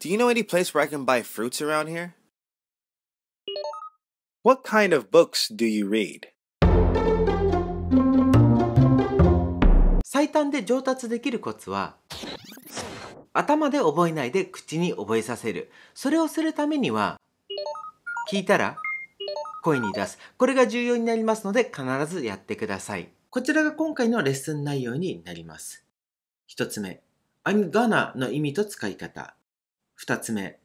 Do you know any place where I can buy fruits around here? What kind of books do you read? 最短で上達できるコツは頭で覚えないで口に覚えさせるそれをするためには聞いたら声に出すこれが重要になりますので必ずやってくださいこちらが今回のレッスン内容になります1つ目 I'm gonna の意味と使い方。二つ目、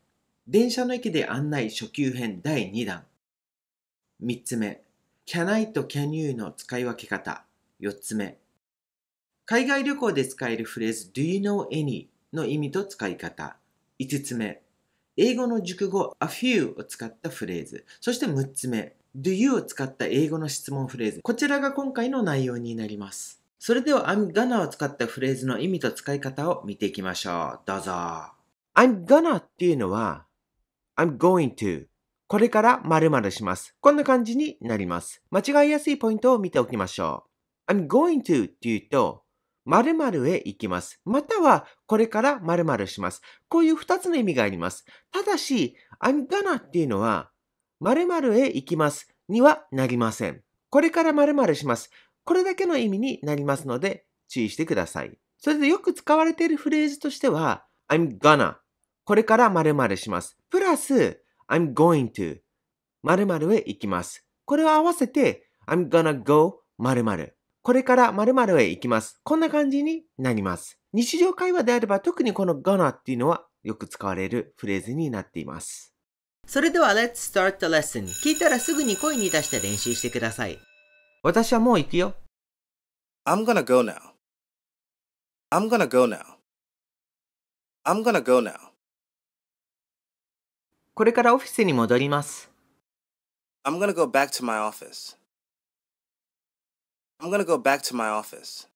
電車の駅で案内初級編第二弾。三つ目、can I と can you の使い分け方。四つ目、海外旅行で使えるフレーズ do you know any の意味と使い方。五つ目、英語の熟語 a few を使ったフレーズ。そして六つ目、do you を使った英語の質問フレーズ。こちらが今回の内容になります。それでは I'm gonna を使ったフレーズの意味と使い方を見ていきましょう。どうぞ。I'm gonna っていうのは I'm going to これから〇〇します。こんな感じになります。間違いやすいポイントを見ておきましょう。I'm going to っていうと〇〇へ行きます。または、これから〇〇します。こういう二つの意味があります。ただし、I'm gonna っていうのは、〇〇へ行きますにはなりません。これから〇〇します。これだけの意味になりますので注意してください。それでよく使われているフレーズとしては I'm gonna これから〇〇します。プラス I'm going to 〇〇へ行きます。これを合わせて I'm gonna go 〇〇これから〇〇へ行きます。こんな感じになります。日常会話であれば特にこの gonna っていうのはよく使われるフレーズになっています。それでは Let's start the lesson 聞いたらすぐに声に出して練習してください。私はもう行くよ。I'm gonna go now. I'm gonna go now. I'm gonna go now. これからオフィスに戻ります。I'm gonna go back to my office. I'm gonna go back to my office.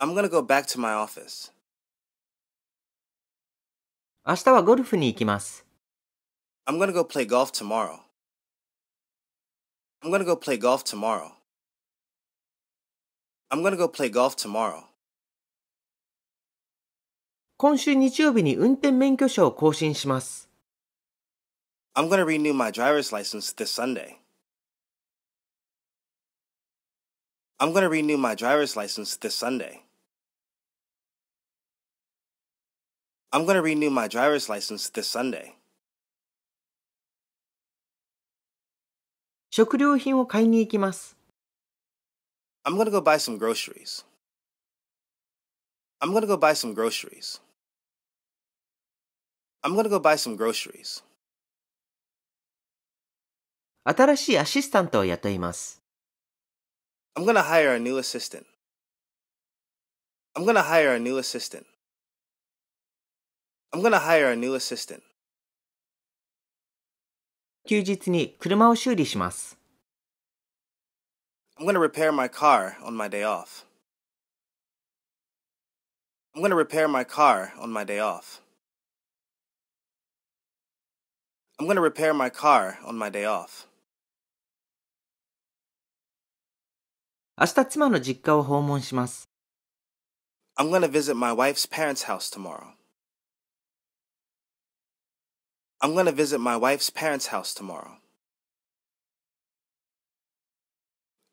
I'm gonna go back to my office. 明日はゴルフに行きます。I'm gonna go play golf tomorrow. I'm gonna go play golf tomorrow. I'm gonna go play golf tomorrow. 今週日曜日に運転免許証を更新します。I'm gonna renew my driver's license this Sunday. I'm gonna renew my driver's license this Sunday. I'm gonna renew my driver's license this Sunday. 食料品を買いに行きます。I'm going to go buy some groceries. I'm going to go buy some groceries. I'm going to go buy some groceries. 新しいアシスタントを雇います。I'm going to hire a new assistant. I'm going to hire a new assistant. I'm going to hire a new assistant. 休日に車を修理します。I'm going to repair my car on my day off. I'm going to repair my car on my day off. I'm going to repair my car on my day off. 明日妻の実家を訪問します。I'm going to visit my wife's parents' house tomorrow. I'm going to visit my wife's parents' house tomorrow.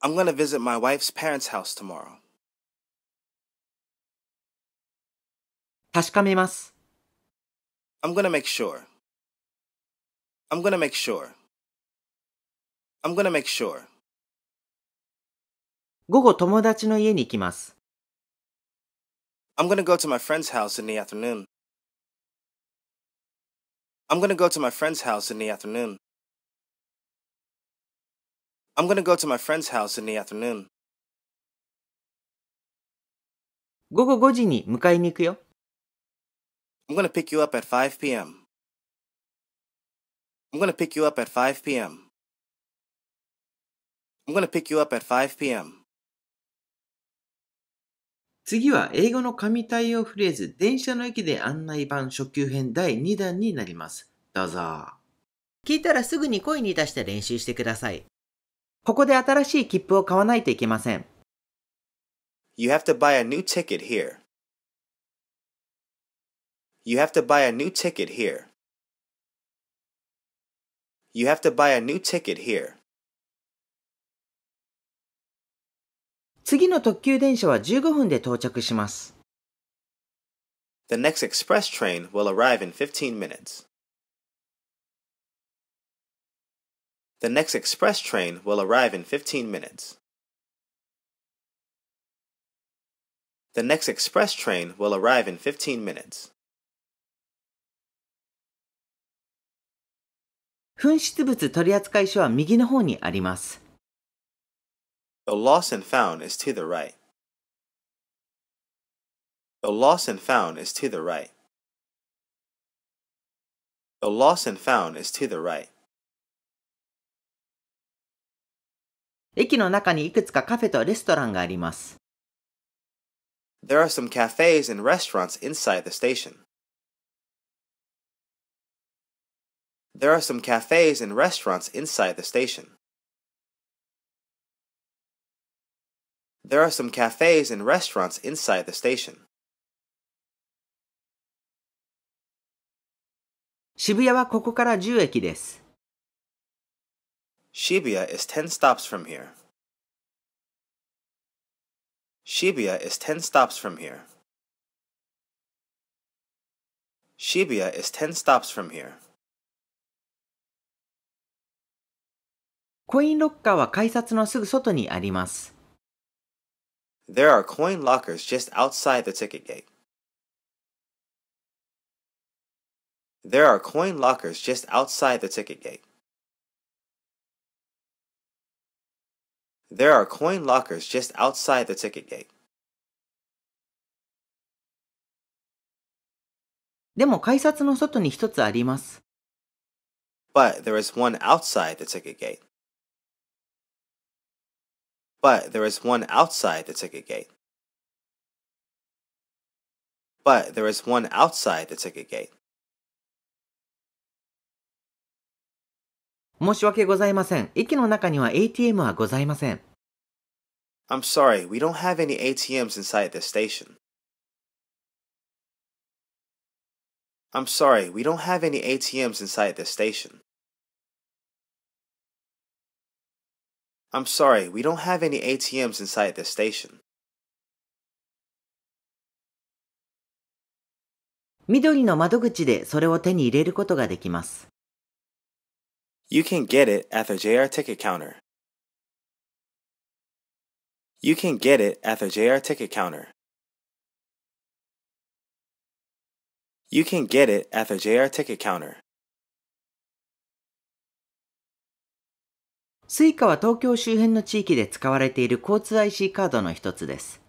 I'm going to visit my wife's parents' house tomorrow. 確かめます。I'm going to make sure. I'm going to make sure. I'm going to make sure. 午後友達の家に行きます。I'm going to go to my friend's house in the afternoon. I'm going to go to my friend's house in the afternoon. I'm gonna go to my friend's house in the afternoon. 午後5時に迎えに行くよ。I'm gonna pick you up at 5 p.m. I'm gonna pick you up at 5 p.m. I'm gonna pick you up at 5 p.m. 次は英語の神対応フレーズ、電車の駅で案内版初級編第2弾になります。どうぞ。聞いたらすぐに声に出して練習してください。ここで新しい切符を買わないといけません。You have to buy a new ticket here. You have to buy a new ticket here. You have to buy a new ticket here. 次の特急電車は15分で到着します。The next express train will arrive in 15 minutes. The next express train will arrive in 15 minutes. The next express train will arrive in 15 minutes. 紛失物取扱所は右の方にあります。The lost and found is to the right. The lost and found is to the right. The lost and found is to the right. 駅の中にいくつかカフェとレストランがあります。There are some cafes and restaurants inside the station. There are some cafes and restaurants inside the station. There are some cafes and restaurants inside the station. 渋谷はここから10駅です。Shibuya is 10 stops from here. Shibuya is 10 stops from here. Shibuya is 10 stops from here. コインロッカーは改札のすぐ外にあります。There are coin lockers just outside the ticket gate. There are coin lockers just outside the ticket gate. There are coin lockers just outside the ticket gate. でも改札の外に一つあります。But there is one outside the ticket gate. But there is one outside the ticket gate. But there is one outside the ticket gate. 申し訳ございません。駅の中には ATM はございません。I'm sorry, we don't have any ATMs inside this station. I'm sorry, we don't have any ATMs inside this station. I'm sorry, we don't have any ATMs inside this station. 緑の窓口でそれを手に入れることができます。You can get it at the JR ticket counter. You can get it at the JR ticket counter. You can get it at the JR ticket counter. スイカは東京周辺の地域で使われている交通 IC カードの一つです。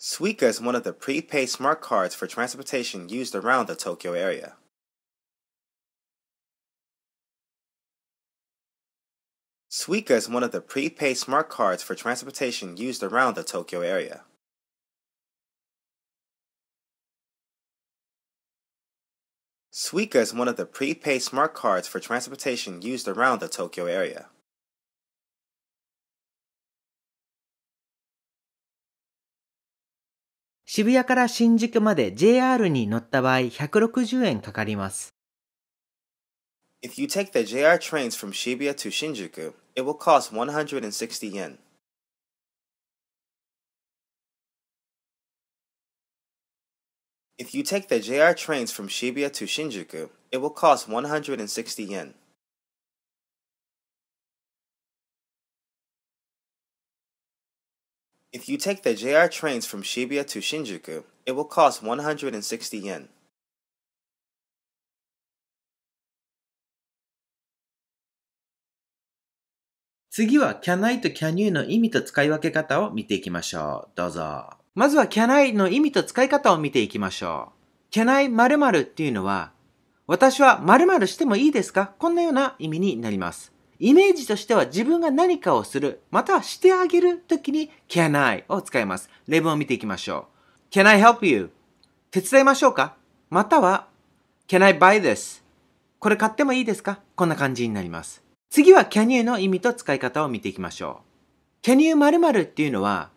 Suica is one of the prepaid smart cards for transportation used around the Tokyo area. Suica is one of the prepaid smart cards for transportation used around the Tokyo area. Suica is one of the prepaid smart cards for transportation used around the Tokyo area. Shibuya から新宿まで JR に乗った場合160円かかります。If you take the JR trains from Shibuya to Shinjuku, it will cost 160 yen. If you take the JR trains from Shibuya to Shinjuku, it will cost 160 yen. If you take the JR trains from Shibuya to Shinjuku, it will cost 160 yen. 次は can I と can you の意味と使い分け方を見ていきましょう。どうぞ。まずは can I の意味と使い方を見ていきましょう。can I 〇〇っていうのは、私は〇〇してもいいですかこんなような意味になります。イメージとしては自分が何かをする、またはしてあげるときに can I を使います。例文を見ていきましょう。can I help you? 手伝いましょうかまたは can I buy this? これ買ってもいいですかこんな感じになります。次は can you の意味と使い方を見ていきましょう。can you 〇〇っていうのは、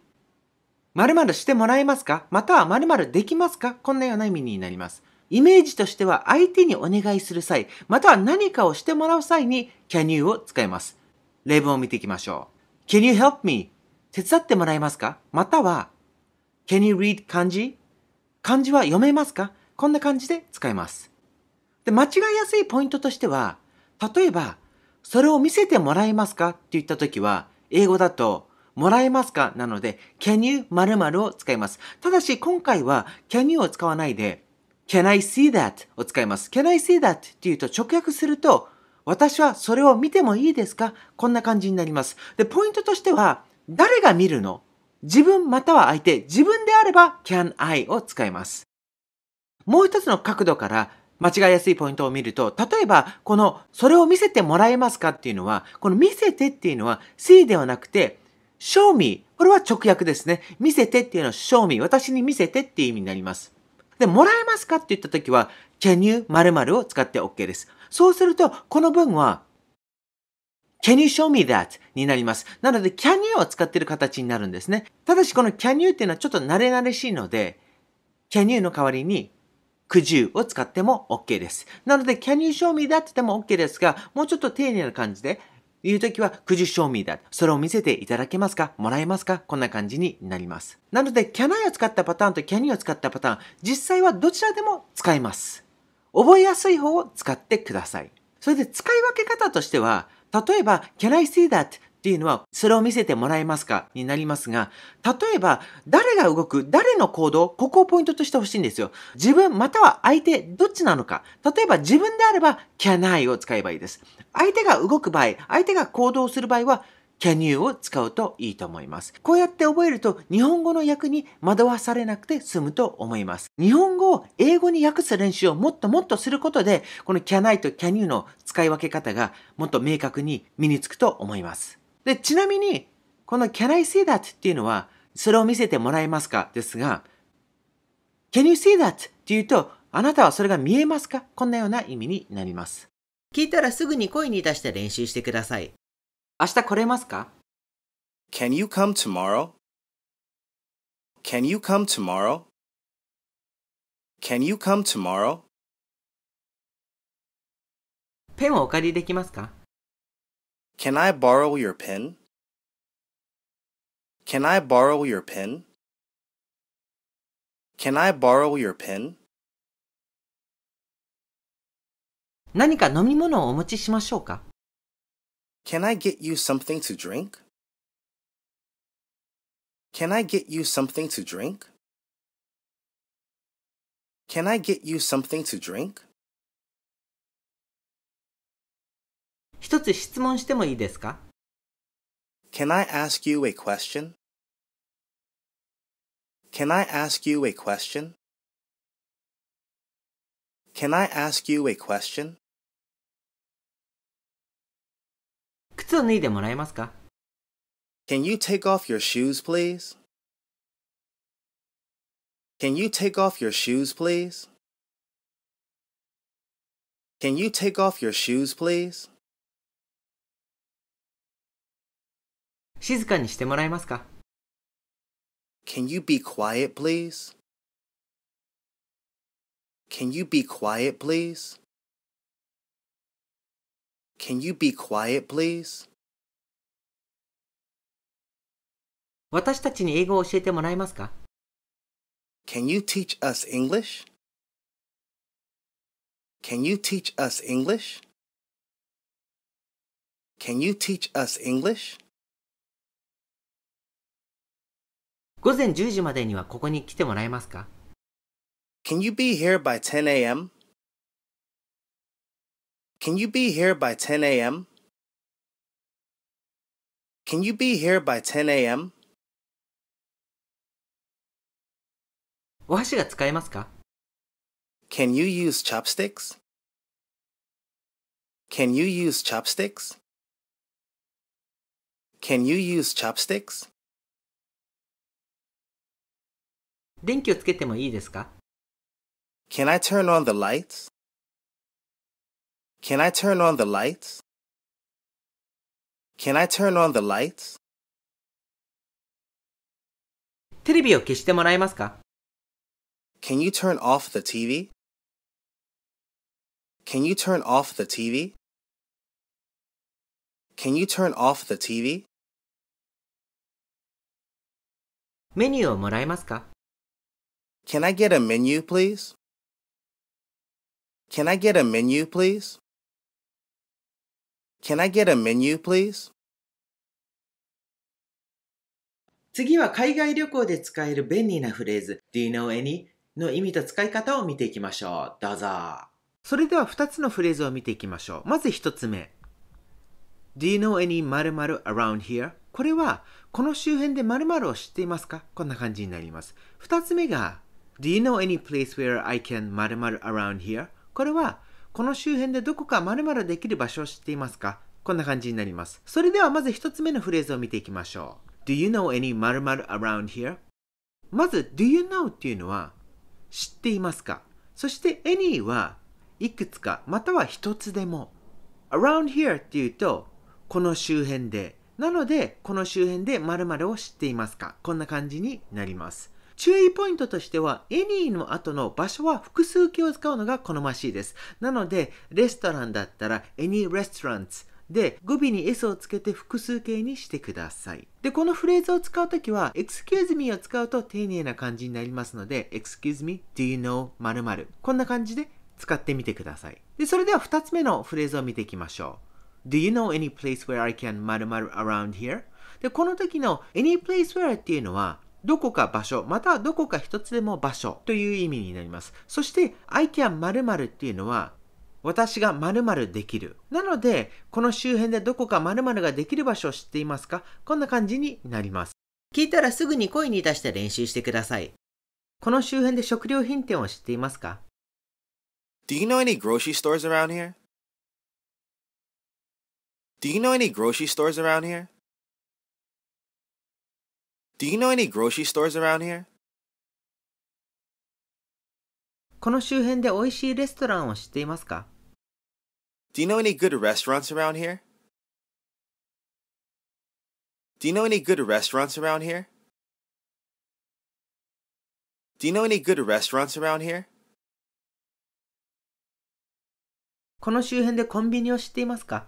〇〇してもらえますかまたは〇〇できますかこんなような意味になります。イメージとしては相手にお願いする際、または何かをしてもらう際に can you を使います。例文を見ていきましょう。can you help me? 手伝ってもらえますかまたは can you read 漢字漢字は読めますかこんな感じで使います。で、間違いやすいポイントとしては、例えば、それを見せてもらえますかって言った時は、英語だと、もらえますかなので、can you 〇〇を使います。ただし、今回は can you を使わないで、can I see that を使います。can I see that って言うと直訳すると、私はそれを見てもいいですかこんな感じになります。で、ポイントとしては、誰が見るの自分または相手、自分であれば can I を使います。もう一つの角度から間違いやすいポイントを見ると、例えば、この、それを見せてもらえますかっていうのは、この見せてっていうのは、see ではなくて、show me。これは直訳ですね。見せてっていうのは show me。私に見せてっていう意味になります。で、もらえますかって言った時は、can you 〇〇を使って OK です。そうすると、この文は、can you show me that になります。なので、can you を使っている形になるんですね。ただし、この can you っていうのはちょっと慣れ慣れしいので、can you の代わりに、could you を使っても OK です。なので、can you show me that ても OK ですが、もうちょっと丁寧な感じで言うときは、could you show me that それを見せていただけますかもらえますかこんな感じになります。なので、can I を使ったパターンと can you を使ったパターン、実際はどちらでも使えます。覚えやすい方を使ってください。それで使い分け方としては、例えば、can I see that っていうのは、それを見せてもらえますかになりますが、例えば、誰が動く、誰の行動、ここをポイントとしてほしいんですよ。自分、または相手、どっちなのか。例えば、自分であれば、can I を使えばいいです。相手が動く場合、相手が行動する場合は、can you を使うといいと思います。こうやって覚えると日本語の訳に惑わされなくて済むと思います。日本語を英語に訳す練習をもっともっとすることで、この can I と can you の使い分け方がもっと明確に身につくと思います。で、ちなみに、この Can I see that? っていうのは、それを見せてもらえますかですが、Can you see that? って言うと、あなたはそれが見えますかこんなような意味になります。聞いたらすぐに声に出して練習してください。明日来れますか ?Can you come tomorrow?Can you come tomorrow?Can you come tomorrow? ペンをお借りできますか Can I borrow your pen? Can I borrow your pen? Can I borrow your pen? 何か飲み物をお持ちしましょうか Can I get you something to drink? Can I get you something to drink? Can I get you something to drink? 一つ質問してもいいですか Can I ask you a question? Can I ask you a question? Can I ask you a question? 靴を脱いでもらえますか Can you take off your shoes, please? Can you take off your shoes, please? Can you take off your shoes, please? 静かにしてもらえますか Can you be quiet, please? Can you be quiet, please? Can you be quiet, please? 私たちに英語を教えてもらえますか Can you teach us English? Can you teach us English? Can you teach us English? 午前10時までにはここに来てもらえますか Can you be here by 10 a.m.? Can you be here by 10 a.m.? Can you be here by 10 a.m.? お箸が使えますか Can you use chopsticks? Can you use chopsticks? Can you use chopsticks? 電気をつけてもいいですか Can I turn on the lights? Can I turn on the lights? Can I turn on the lights? テレビを消してもらえますか Can you turn off the TV? Can you turn off the TV? Can you turn off the TV? メニューをもらえますか Can I get a menu, please? Can I get a menu, please? Can I get a menu, please? 次は海外旅行で使える便利なフレーズ Do you know any? の意味と使い方を見ていきましょう。どうぞ。それでは2つのフレーズを見ていきましょう。まず1つ目。Do you know any 〇〇 around here? これは、この周辺で〇〇を知っていますかこんな感じになります。2つ目が、Do you know any place where I can 〇〇 around here? これは、この周辺でどこか〇〇できる場所を知っていますかこんな感じになります。それではまず1つ目のフレーズを見ていきましょう。Do you know any 〇〇 around here? まず、do you know っていうのは、知っていますかそして any はいくつか、または一つでも。around here っていうと、この周辺で。なので、この周辺で〇〇を知っていますかこんな感じになります。注意ポイントとしては、エニーの後の場所は複数形を使うのが好ましいです。なので、レストランだったら、エニーレストランツで、語尾に s をつけて複数形にしてください。で、このフレーズを使うときは、excuse me を使うと丁寧な感じになりますので、excuse me, do you know 〇〇こんな感じで使ってみてください。で、それでは2つ目のフレーズを見ていきましょう。Do you know any place where I can 〇〇 around here? で、この時の any place where っていうのは、どこか場所、またはどこか一つでも場所という意味になります。そして、I can 〇〇っていうのは、私が〇〇できる。なので、この周辺でどこか〇〇ができる場所を知っていますかこんな感じになります。聞いたらすぐに声に出して練習してください。この周辺で食料品店を知っていますか Do you know any grocery stores around here? Do you know any grocery stores around here? Do you know any grocery stores around here? この周辺で美味しいレストランを知っていますか Do you know any good restaurants around here? Do you know any good restaurants around here? Do you know any good restaurants around here? この周辺でコンビニを知っていますか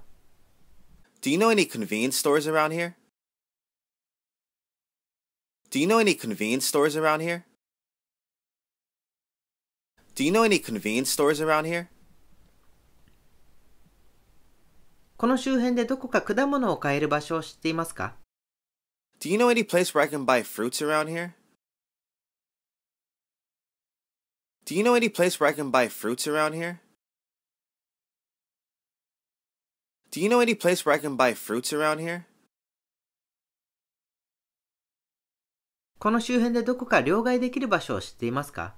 Do you know any convenience stores around here? Do you know any convenience stores around here? Do you know any convenience stores around here? この周辺でどこか果物を買える場所を知っていますか Do you know any place where I can buy fruits around here? Do you know any place where I can buy fruits around here? Do you know any place where I can buy fruits around here? この周辺でどこか両替できる場所を知っていますか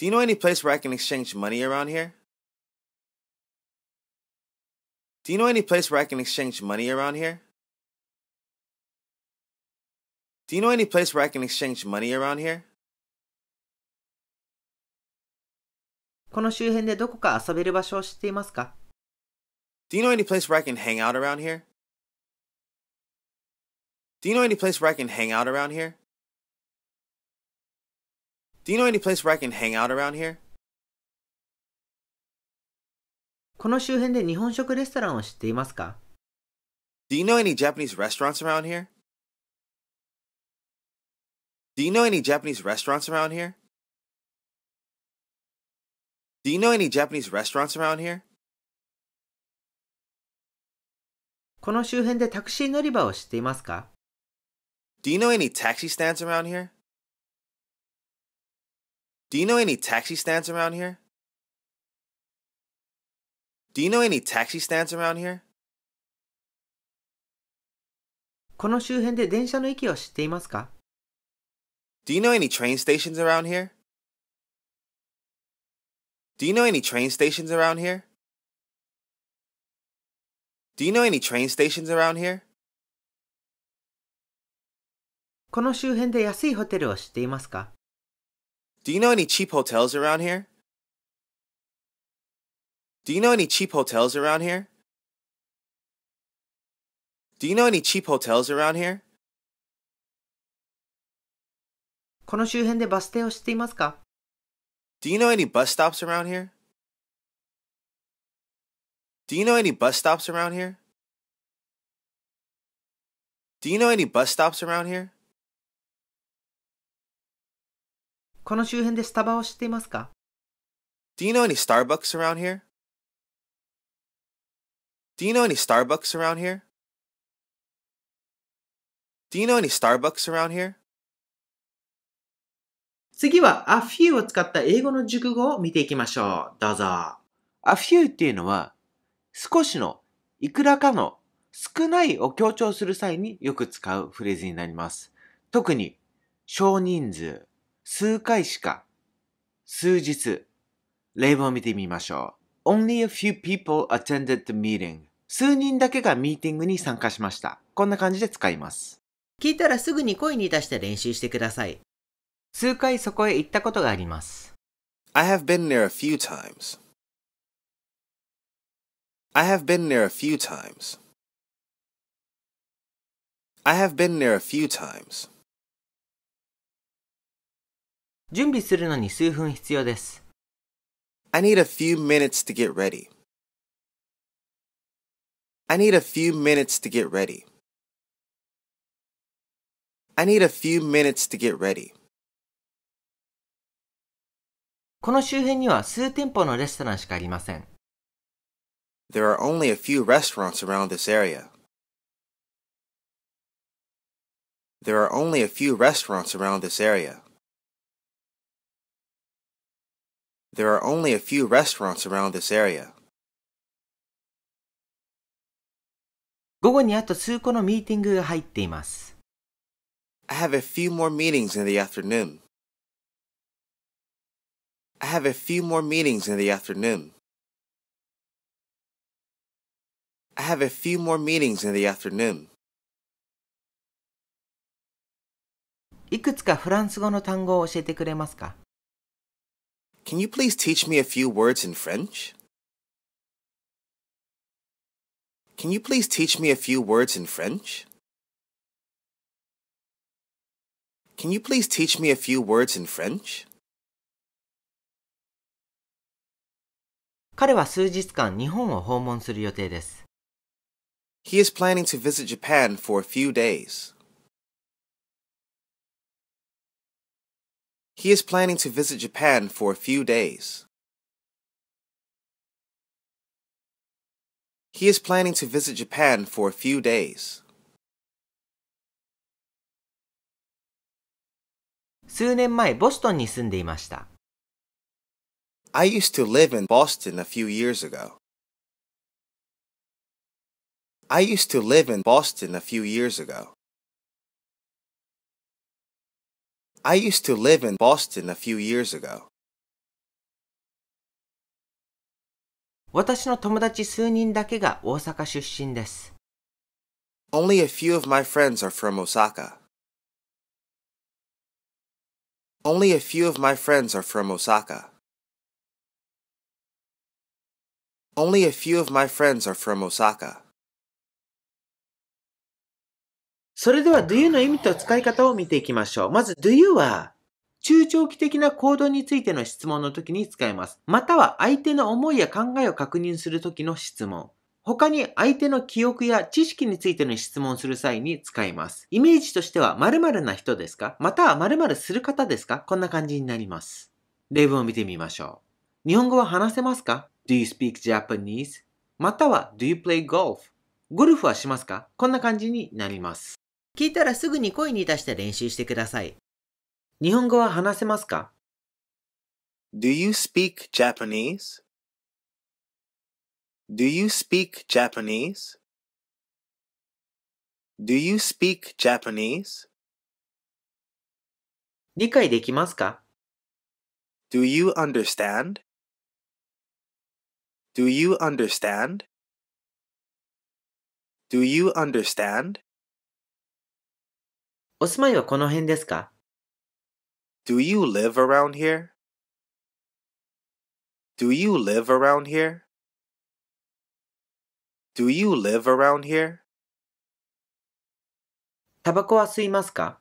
Do you know any place where I can exchange money around here? Do you know any place where I can exchange money around here? Do you know any place where I can exchange money around here? この周辺でどこか遊べる場所を知っていますか Do you know any place where I can hang out around here? Do you know any place where I can hang out around here? Do you know any place where I can hang out around here? この周辺で日本食レストランを知っていますか Do you know any Japanese restaurants around here? Do you know any Japanese restaurants around here? Do you know any Japanese restaurants around here? この周辺でタクシー乗り場を知っていますか Do you know any taxi stands around here? Do you know any taxi stands around here? Do you know any taxi stands around here? この周辺で電車の駅を知っていますか Do you know any train stations around here? Do you know any train stations around here? Do you know any train stations around here? この周辺で安いホテルを知っていますか do you know any cheap hotels around here? Do you know any cheap hotels around here? Do you know any cheap hotels around here? この周辺でバス停を知っていますか Do you know any bus stops around here? Do you know any bus stops around here? Do you know any bus stops around here? この周辺でスタバを知っていますか Do you know any Starbucks around here? Do you know any Starbucks around here? Do you know any Starbucks around here? 次は a few を使った英語の熟語を見ていきましょう。どうぞ。a few っていうのは少しの、いくらかの、少ないを強調する際によく使うフレーズになります。特に少人数、数回しか、数日、例文を見てみましょう。Only a few people attended the meeting. 数人だけがミーティングに参加しました。こんな感じで使います。聞いたらすぐに声に出して練習してください。数回そこへ行ったことがあります。I have been there a few times. I have been there a few times. I have been there a few times. 準備するのに数分必要です。I need a few minutes to get ready. I need a few minutes to get ready. I need a few minutes to get ready. この周辺には数店舗のレストランしかありません。There are only a few restaurants around this area. There are only a few restaurants around this area. There are only a few restaurants around this area. 午後にあと数個のミーティングが入っています。I have a few more meetings in the afternoon. I have a few more meetings in the afternoon. I have a few more meetings in the afternoon. いくつかフランス語の単語を教えてくれますか Can you please teach me a few words in French? Can you please teach me a few words in French? Can you please teach me a few words in French? 彼は数日間日本を訪問する予定です。He is planning to visit Japan for a few days. He is planning to visit Japan for a few days. He is planning to visit Japan for a few days. I used to live in Boston a few years ago. I used to live in Boston a few years ago. I used to live in Boston a few years ago. 私の友達数人だけが大阪出身です。Only a few of my friends are from Osaka. Only a few of my friends are from Osaka. Only a few of my friends are from Osaka. それでは do you の意味と使い方を見ていきましょう。まず do you は中長期的な行動についての質問の時に使えます。または相手の思いや考えを確認する時の質問。他に相手の記憶や知識についての質問する際に使います。イメージとしては〇〇な人ですかまたは〇〇する方ですかこんな感じになります。例文を見てみましょう。日本語は話せますか ?Do you speak Japanese? または Do you play golf? ゴルフはしますかこんな感じになります。聞いたらすぐに声に出して練習してください。日本語は話せますか ?Do you speak Japanese?Do you speak Japanese?Do you speak Japanese? 理解できますか ?Do you understand?Do you understand?Do you understand? お住まいはこの辺ですか ?Do you live around here?Do you live around here?Do you live around here? タバコは吸いますか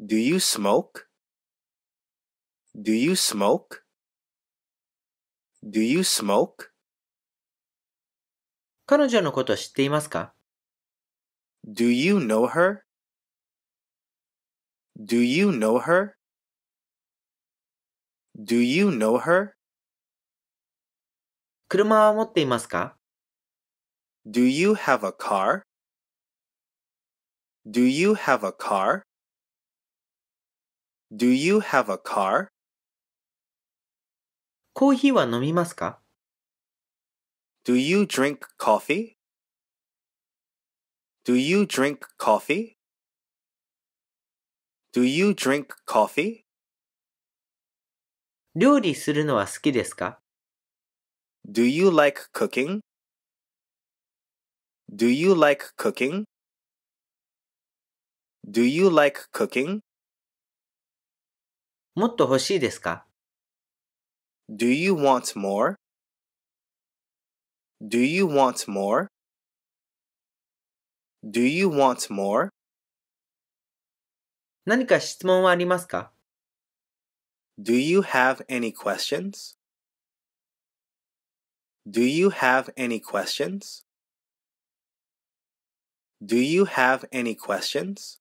?Do you smoke?Do you smoke?Do you smoke? 彼女のこと知っていますか ?Do you know her? Do you know her? Do you know her? 車は持っていますか Do you have a car? Do you have a car? Do you have a car? コーヒーは飲みますか Do you drink coffee? Do you drink coffee? Do you drink coffee? 料理するのは好きですか Do you like cooking? Do you like cooking? Do you like cooking? もっと欲しいですか Do you want more? Do you want more? Do you want more? 何か質問はありますか ?Do you have any questions?Do you have any questions?Do you have any questions?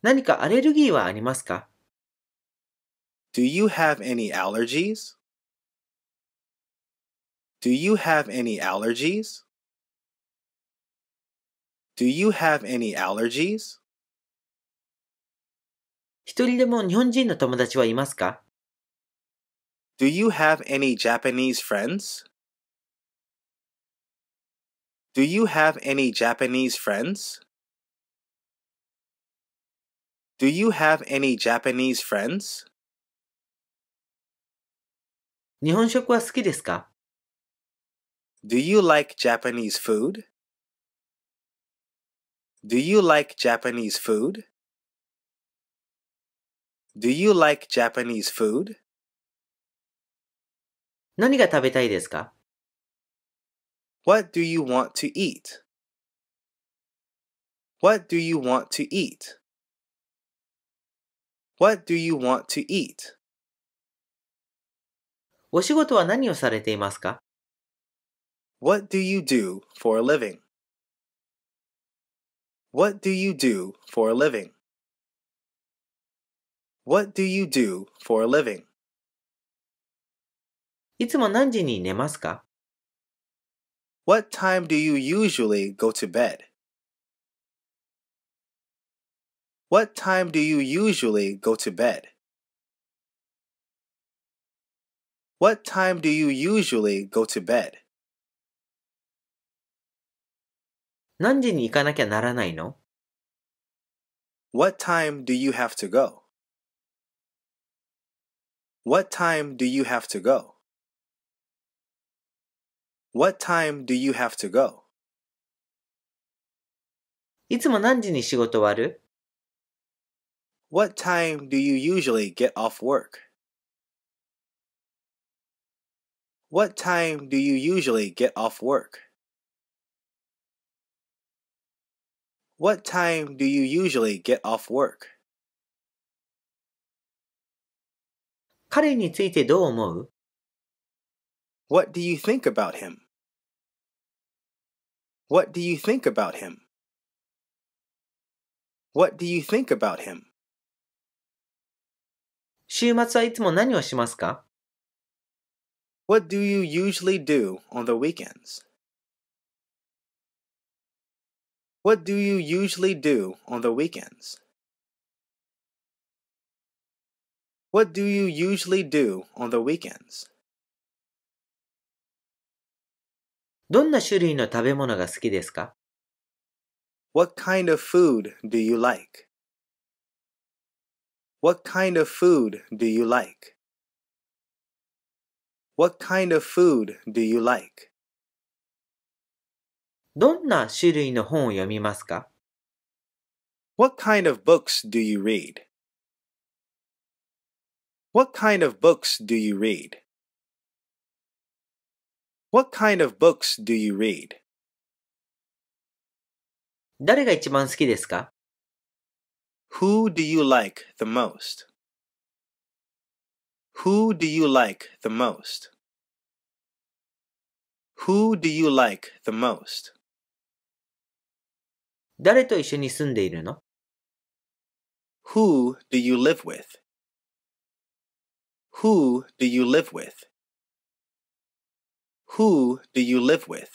何かアレルギーはありますか ?Do you have any allergies? Do you have any allergies? Do you have any allergies? 一人でも日本人の友達はいますか Do you have any Japanese friends? Do you have any Japanese friends? Do you have any Japanese friends? 日本食は好きですか Do you like Japanese food? Do you like Japanese food? Do you like Japanese food? 何が食べたいですか What do you want to eat? What do you want to eat? What do you want to eat? お仕事は何をされていますか What do you do for a living? What do you do for a living? What do you do for a living? いつも何時に寝ますか What time do you usually go to bed? What time do you usually go to bed? What time do you usually go to bed? 何時に行かなきゃならないの What time do you have to go? What time do you have to go? What time do you have to go? いつも何時に仕事終わる What time do you usually get off work? What time do you usually get off work? What time do you usually get off work? 彼についてどう思う ?What do you think about him?What do you think about him?What do you think about him? 週末はいつも何をしますか ?What do you usually do on the weekends?What do you usually do on the weekends? What do you usually do on the weekends? どんな種類の食べ物が好きですか What kind of food do you like? What kind of food do you like? What kind of food do you like? どんな種類の本を読みますか What kind of books do you read? What kind of books do you read? What kind of books do you read? 誰が一番好きですか Who do you like the most? Who do you like the most? Who do you like the most? 誰と一緒に住んでいるの Who do you live with? Who do you live with? Who do you live with?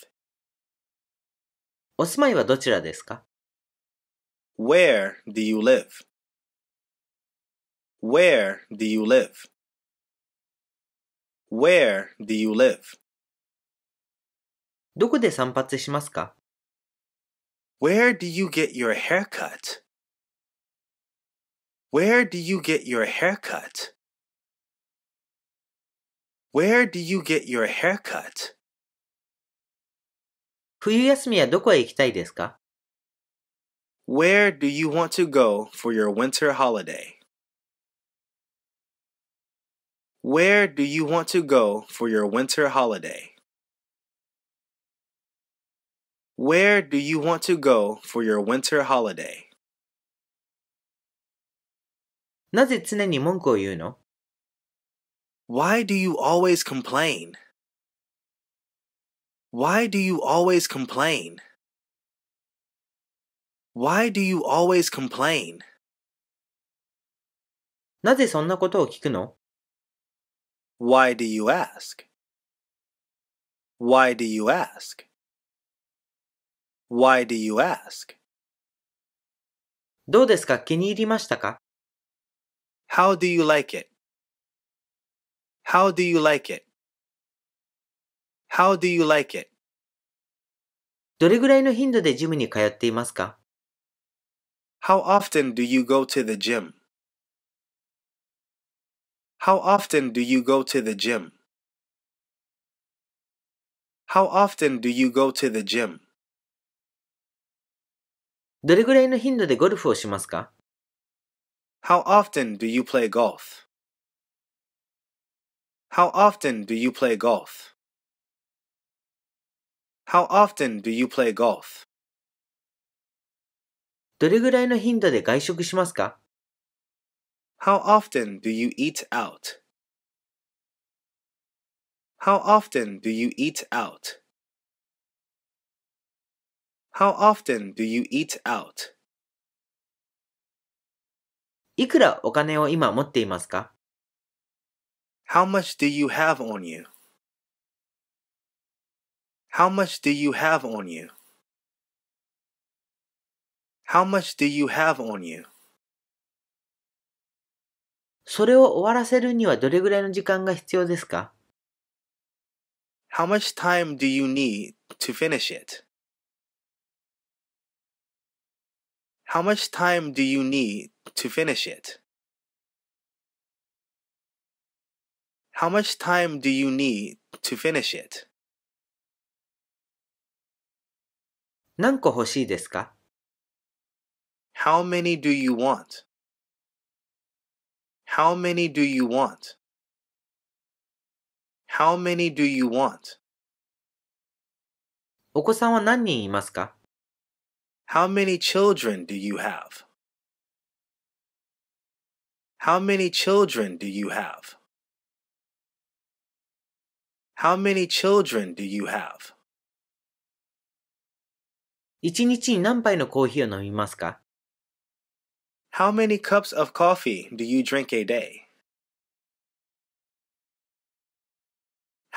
お住まいはどちらですか Where do you live? Where do you live? Where do you live? どこで散髪しますか Where do you get your haircut? Where do you get your haircut? Where do you get your haircut? 冬休みはどこへ行きたいですか Where do you want to go for your winter holiday? Where do you want to go for your winter holiday? Where do you want to go for your winter holiday? なぜ常に文句を言うの why do you always complain? Why do you always complain? Why do you always complain? なぜそんなことを聞くの Why do you ask? Why do you ask? Why do you ask? どうですか気に入りましたか How do you like it? How do you like it? How do you like it? どれぐらいの頻度でジムに通っていますか How often do you go to the gym? How often do you go to the gym? How often do you go to the gym? どれぐらいの頻度でゴルフをしますか How often do you play golf? How often do you play golf? How often do you play golf? どれぐらいの頻度で外食しますか How often do you eat out? How often do you eat out? How often do you eat out? いくらお金を今持っていますか how much do you have on you? How much do you have on you? How much do you have on you? それを終わらせるにはどれぐらいの時間が必要ですか How much time do you need to finish it? How much time do you need to finish it? How much time do you need to finish it? 何個欲しいですか How many do you want? How many do you want? How many do you want? お子さんは何人いますか How many children do you have? How many children do you have? How many children do you have? 一日に何杯のコーヒーを飲みますか How many cups of coffee do you drink a day?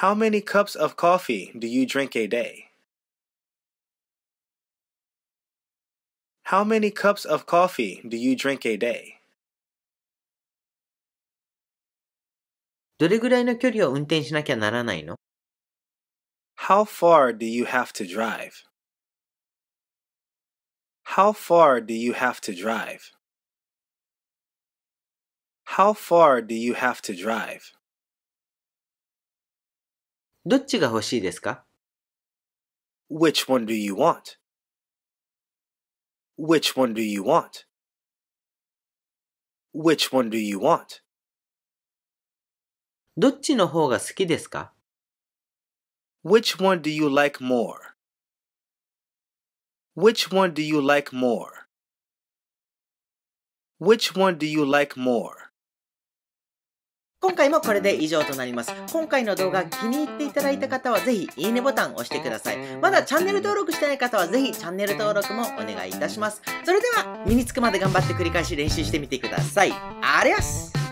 How many cups of coffee do you drink a day? How many cups of coffee do you drink a day? どれぐらいの距離を運転しなきゃならないの ?How far do you have to drive?How far do you have to drive?How far do you have to drive? どっちが欲しいですか ?Which one do you want?Which one do you want?Which one do you want? どっちの方が好きですか ?Which one do you like more?Which one do you like more?Which one do you like more? 今回もこれで以上となります。今回の動画気に入っていただいた方はぜひいいねボタンを押してください。まだチャンネル登録してない方はぜひチャンネル登録もお願いいたします。それでは身につくまで頑張って繰り返し練習してみてください。ありゃす